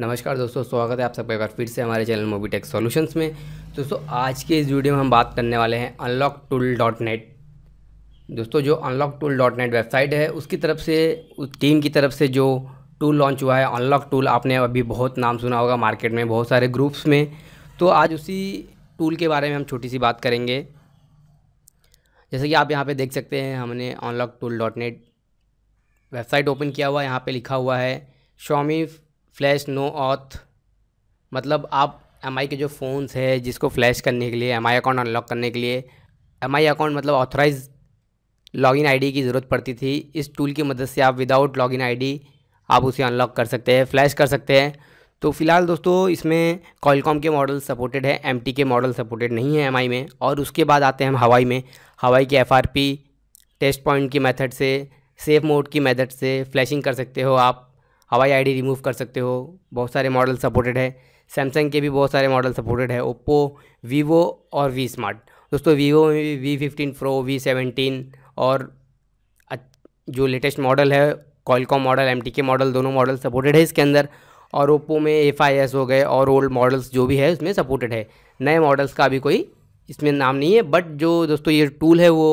नमस्कार दोस्तों स्वागत है आप सबका एक बार फिर से हमारे चैनल मोबी टेक सोल्यूशंस में दोस्तों आज के इस वीडियो में हम बात करने वाले हैं अनलॉक टूल डॉट नेट दोस्तों जो unlock tool dot net website है उसकी तरफ से उस टीम की तरफ से जो टूल लॉन्च हुआ है अनलॉक टूल आपने अभी बहुत नाम सुना होगा मार्केट में बहुत सारे ग्रुप्स में तो आज उसी टूल के बारे में हम छोटी सी बात करेंगे जैसे कि आप यहाँ पर देख सकते हैं हमने unlock tool dot net website open किया हुआ है यहाँ पर लिखा हुआ है शॉमी फ्लैश नो ऑथ मतलब आप एम के जो फ़ोन्स है जिसको फ्लैश करने के लिए एम अकाउंट अनलॉक करने के लिए एम अकाउंट मतलब ऑथराइज लॉगिन आईडी की ज़रूरत पड़ती थी इस टूल की मदद से आप विदाउट लॉगिन आईडी आप उसे अनलॉक कर सकते हैं फ्लैश कर सकते हैं तो फिलहाल दोस्तों इसमें कॉलकॉम के मॉडल सपोर्टेड है एम के मॉडल सपोर्टेड नहीं है एम में और उसके बाद आते हैं हम हवाई में हवाई के एफ टेस्ट पॉइंट की मेथड से सेफ मोड की मेथड से फ्लैशिंग कर सकते हो आप हवाई आईडी रिमूव कर सकते हो बहुत सारे मॉडल सपोर्टेड है सैमसंग के भी बहुत सारे मॉडल सपोर्टेड है ओप्पो वीवो और वी स्मार्ट दोस्तों वीवो में भी V fifteen pro V seventeen और जो लेटेस्ट मॉडल है कॉलकॉम मॉडल एम के मॉडल दोनों मॉडल सपोर्टेड है इसके अंदर और ओप्पो में एफ आई एस हो गए और ओल्ड मॉडल्स जो भी है उसमें सपोर्टेड है नए मॉडल्स का अभी कोई इसमें नाम नहीं है बट जो दोस्तों ये टूल है वो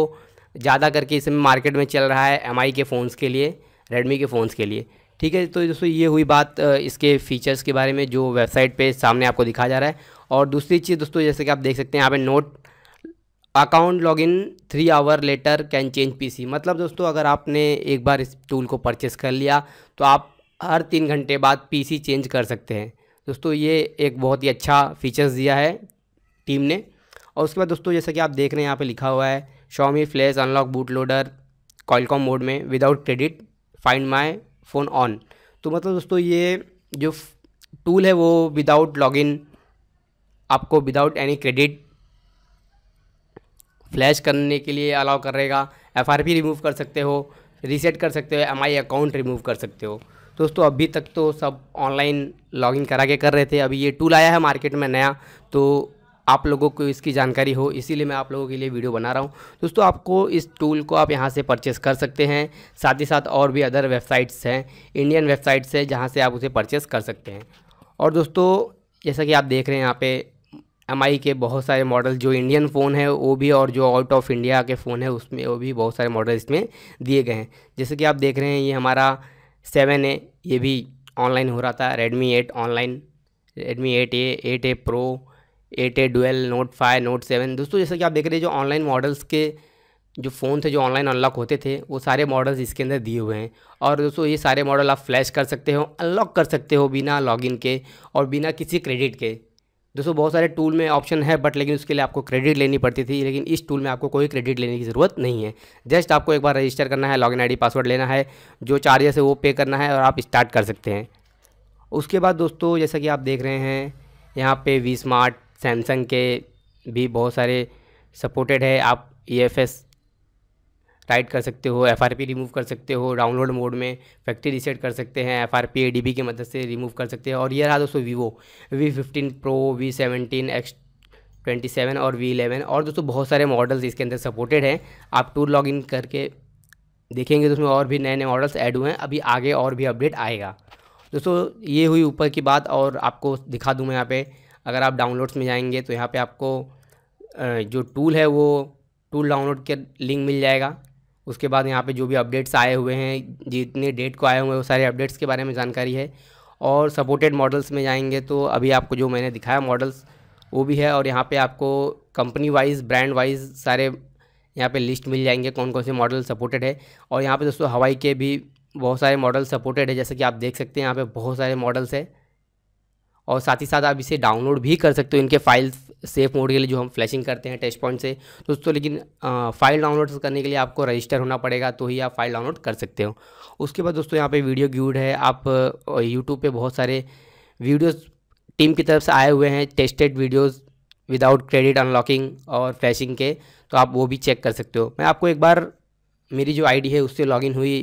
ज़्यादा करके इसमें मार्केट में चल रहा है एम के फ़ोन्स के लिए रेडमी के फ़ोन्स के लिए ठीक है तो दोस्तों ये हुई बात इसके फीचर्स के बारे में जो वेबसाइट पे सामने आपको दिखा जा रहा है और दूसरी चीज़ दोस्तों जैसे कि आप देख सकते हैं यहाँ पे note account login three hour later can change PC मतलब दोस्तों अगर आपने एक बार इस टूल को परचेस कर लिया तो आप हर तीन घंटे बाद पी चेंज कर सकते हैं दोस्तों ये एक बहुत ही अच्छा फीचर्स दिया है टीम ने और उसके बाद दोस्तों जैसे कि आप देख रहे हैं यहाँ पर लिखा हुआ है Xiaomi flash unlock boot loader Qualcomm mode में without credit find my phone on तो मतलब दोस्तों ये जो टूल है वो विदाउट लॉगिन आपको विदाउट एनी क्रेडिट फ्लैश करने के लिए अलाउ करेगा एफ आर पी रिमूव कर सकते हो रीसेट कर सकते हो एम आई अकाउंट रिमूव कर सकते हो दोस्तों अभी तक तो सब ऑनलाइन लॉगिन करा के कर रहे थे अभी ये टूल आया है मार्केट में नया तो आप लोगों को इसकी जानकारी हो इसीलिए मैं आप लोगों के लिए वीडियो बना रहा हूँ दोस्तों आपको इस टूल को आप यहाँ से परचेस कर सकते हैं साथ ही साथ और भी अदर वेबसाइट्स हैं इंडियन वेबसाइट्स हैं जहाँ से आप उसे परचेस कर सकते हैं और दोस्तों जैसा कि आप देख रहे हैं यहाँ पे एम के बहुत सारे मॉडल जो इंडियन फ़ोन है वो भी और जो आउट ऑफ इंडिया के फ़ोन है उसमें वो भी बहुत सारे मॉडल इसमें दिए गए हैं जैसे कि आप देख रहे हैं ये हमारा सेवन ए ये भी ऑनलाइन हो रहा था Redmi eight online Redmi eight A eight A pro eight A dual note five note seven दोस्तों जैसा कि आप देख रहे हैं जो ऑनलाइन मॉडल्स के जो फ़ोन थे जो ऑनलाइन अनलॉक होते थे वो सारे मॉडल्स इसके अंदर दिए हुए हैं और दोस्तों ये सारे मॉडल आप फ्लैश कर सकते हो अनलॉक कर सकते हो बिना लॉगिन के और बिना किसी क्रेडिट के दोस्तों बहुत सारे टूल में ऑप्शन है बट लेकिन उसके लिए आपको क्रेडिट लेनी पड़ती थी लेकिन इस टूल में आपको कोई क्रेडिट लेने की ज़रूरत नहीं है जस्ट आपको एक बार रजिस्टर करना है लॉगिन आईडी पासवर्ड लेना है जो चार्जेस है वो पे करना है और आप स्टार्ट कर सकते हैं उसके बाद दोस्तों जैसा कि आप देख रहे हैं यहाँ पे वी स्मार्ट सैमसंग के भी बहुत सारे सपोर्टेड है आप ई एफ एस राइट कर सकते हो एफ आर पी रिमूव कर सकते हो डाउनलोड मोड में फैक्ट्री रीसेट कर सकते हैं F R P A D B की मदद से रिमूव कर सकते हैं और ये रहा दोस्तों Vivo V fifteen pro V seventeen X twenty seven और वी इलेवन और दोस्तों बहुत सारे मॉडल्स इसके अंदर सपोर्टेड हैं आप टूर लॉग इन करके देखेंगे तो उसमें और भी नए नए मॉडल्स ऐड हुए हैं अभी आगे और भी अपडेट आएगा दोस्तों ये हुई ऊपर की बात और आपको दिखा दूँ मैं यहाँ पे अगर आप डाउनलोड्स में जाएंगे तो यहाँ पे आपको जो टूल है वो टूल डाउनलोड के लिंक मिल जाएगा उसके बाद यहाँ पे जो भी अपडेट्स आए हुए हैं जितने डेट को आए हुए हैं वो सारे अपडेट्स के बारे में जानकारी है और सपोर्टेड मॉडल्स में जाएंगे तो अभी आपको जो मैंने दिखाया मॉडल्स वो भी है और यहाँ पर आपको कंपनी वाइज ब्रांड वाइज सारे यहाँ पर लिस्ट मिल जाएंगे कौन कौन से मॉडल सपोर्टेड है और यहाँ पर दोस्तों हवाई के भी बहुत सारे मॉडल सपोर्टेड है जैसे कि आप देख सकते हैं यहाँ पर बहुत सारे मॉडल्स है और साथ ही साथ आप इसे डाउनलोड भी कर सकते हो इनके फाइल सेफ मोड के लिए जो हम फ्लैशिंग करते हैं टेस्ट पॉइंट से दोस्तों लेकिन आ, फाइल डाउनलोड करने के लिए आपको रजिस्टर होना पड़ेगा तो ही आप फाइल डाउनलोड कर सकते हो उसके बाद दोस्तों यहाँ पे वीडियो ग्यूड है आप यूट्यूब पे बहुत सारे वीडियोस टीम की तरफ से आए हुए हैं tested videos without credit unlocking और फ्लैशिंग के तो आप वो भी चेक कर सकते हो मैं आपको एक बार मेरी जो आईडी है उससे लॉगिन हुई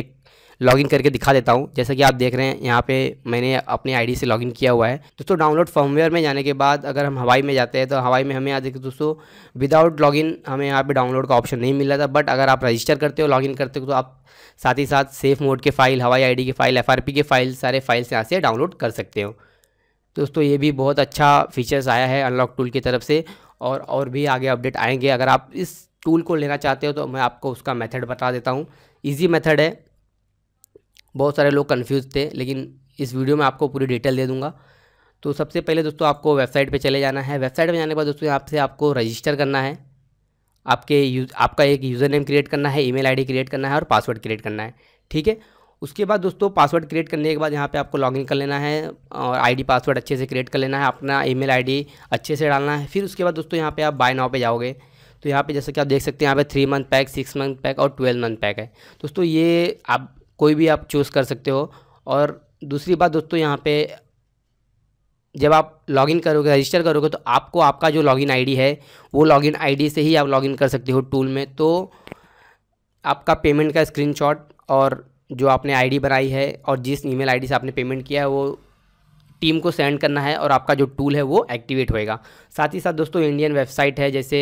एक लॉगिन करके दिखा देता हूँ जैसा कि आप देख रहे हैं यहाँ पे मैंने अपने आईडी से लॉगिन किया हुआ है दोस्तों डाउनलोड फॉर्मवेयर में जाने के बाद अगर हम हवाई में जाते हैं तो हवाई में हमें यहाँ देखिए दोस्तों विदाउट लॉगिन हमें यहाँ पे डाउनलोड का ऑप्शन नहीं मिल रहा था बट अगर आप रजिस्टर करते हो लॉगिन करते हो तो आप साथ ही साथ सेफ मोड के फाइल हवाई आई के फाइल एफ के फाइल सारे फाइल्स यहाँ से डाउनलोड कर सकते हो दोस्तों ये भी बहुत अच्छा फीचर्स आया है अनलॉक टूल की तरफ से और और भी आगे अपडेट आएंगे अगर आप इस टूल को लेना चाहते हो तो मैं आपको उसका मेथड बता देता हूँ इजी मेथड है बहुत सारे लोग कन्फ्यूज़ थे लेकिन इस वीडियो में आपको पूरी डिटेल दे दूँगा तो सबसे पहले दोस्तों आपको वेबसाइट पे चले जाना है वेबसाइट पे जाने के बाद दोस्तों यहाँ से आपको रजिस्टर करना है आपके यूज आपका एक यूज़र नेम क्रिएट करना है ईमेल आईडी क्रिएट करना है और पासवर्ड क्रिएट करना है ठीक है उसके बाद दोस्तों पासवर्ड क्रिएट करने के बाद यहाँ पे आपको लॉगिन कर लेना है और आईडी पासवर्ड अच्छे से क्रिएट कर लेना है अपना ईमेल आईडी अच्छे से डालना है फिर उसके बाद दोस्तों यहाँ पे आप बाय नाव पे जाओगे तो यहाँ पे जैसे कि आप देख सकते हैं यहाँ पे three month pack six month pack और ट्वेल्व मंथ पैक है दोस्तों ये आप कोई भी आप चूज़ कर सकते हो और दूसरी बात दोस्तों यहाँ पे जब आप लॉगिन करोगे रजिस्टर करोगे तो आपको आपका जो लॉगिन आईडी है वो लॉगिन आईडी से ही आप लॉगिन कर सकते हो टूल में तो आपका पेमेंट का स्क्रीनशॉट और जो आपने आईडी बनाई है और जिस ईमेल आईडी से आपने पेमेंट किया है वो टीम को सेंड करना है और आपका जो टूल है वो एक्टिवेट होएगा साथ ही साथ दोस्तों इंडियन वेबसाइट है जैसे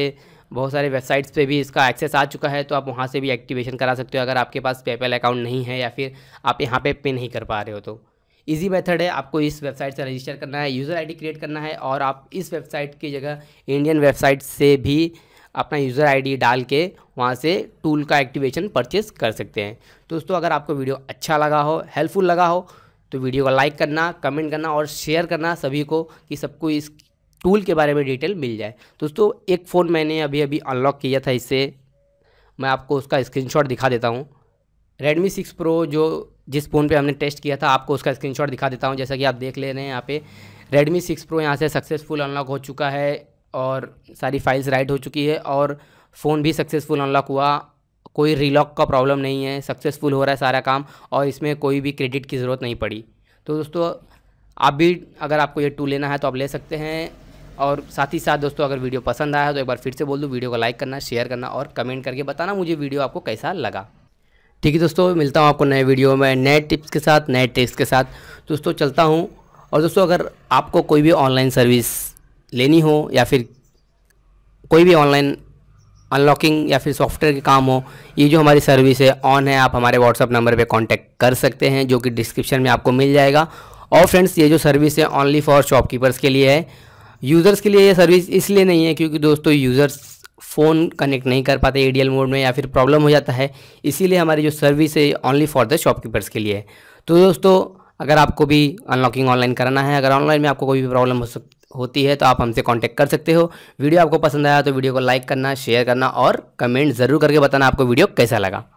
बहुत सारे वेबसाइट्स पे भी इसका एक्सेस आ चुका है तो आप वहाँ से भी एक्टिवेशन करा सकते हो अगर आपके पास पेपल अकाउंट नहीं है या फिर आप यहाँ पे पे नहीं कर पा रहे हो तो इजी मेथड है आपको इस वेबसाइट से रजिस्टर करना है यूज़र आईडी क्रिएट करना है और आप इस वेबसाइट की जगह इंडियन वेबसाइट से भी अपना यूज़र आई डाल के वहाँ से टूल का एक्टिवेशन परचेस कर सकते हैं दोस्तों अगर आपको वीडियो अच्छा लगा हो हेल्पफुल लगा हो तो वीडियो को लाइक करना कमेंट करना और शेयर करना सभी को कि सबको इस टूल के बारे में डिटेल मिल जाए दोस्तों एक फ़ोन मैंने अभी अभी अनलॉक किया था इससे मैं आपको उसका स्क्रीनशॉट दिखा देता हूँ रेडमी सिक्स प्रो जो जिस फ़ोन पे हमने टेस्ट किया था आपको उसका स्क्रीनशॉट दिखा देता हूँ जैसा कि आप देख ले रहे हैं यहाँ पे Redmi 6 Pro यहाँ से सक्सेसफुल अनलॉक हो चुका है और सारी फाइल्स राइट हो चुकी है और फ़ोन भी सक्सेसफुल अनलॉक हुआ कोई रीलॉक का प्रॉब्लम नहीं है सक्सेसफुल हो रहा है सारा काम और इसमें कोई भी क्रेडिट की ज़रूरत नहीं पड़ी तो दोस्तों आप भी अगर आपको ये टूल लेना है तो आप ले सकते हैं और साथ ही साथ दोस्तों अगर वीडियो पसंद आया तो एक बार फिर से बोल दूँ वीडियो को लाइक करना शेयर करना और कमेंट करके बताना मुझे वीडियो आपको कैसा लगा ठीक है दोस्तों मिलता हूँ आपको नए वीडियो में नए टिप्स के साथ नए टेक्स के साथ दोस्तों चलता हूँ और दोस्तों अगर आपको कोई भी ऑनलाइन सर्विस लेनी हो या फिर कोई भी ऑनलाइन अनलॉकिंग या फिर सॉफ्टवेयर के काम हो ये जो हमारी सर्विस है ऑन है आप हमारे व्हाट्सअप नंबर पे कांटेक्ट कर सकते हैं जो कि डिस्क्रिप्शन में आपको मिल जाएगा और फ्रेंड्स ये जो सर्विस है ओनली फॉर शॉपकीपर्स के लिए है यूज़र्स के लिए ये सर्विस इसलिए नहीं है क्योंकि दोस्तों यूज़र्स फ़ोन कनेक्ट नहीं कर पाते एडीएल मोड में या फिर प्रॉब्लम हो जाता है इसीलिए हमारी जो सर्विस है ओनली फॉर द शॉपकीपर्स के लिए है तो दोस्तों अगर आपको भी अनलॉकिंग ऑनलाइन कराना है अगर ऑनलाइन में आपको कोई भी प्रॉब्लम हो सक होती है तो आप हमसे कांटेक्ट कर सकते हो वीडियो आपको पसंद आया तो वीडियो को लाइक करना शेयर करना और कमेंट ज़रूर करके बताना आपको वीडियो कैसा लगा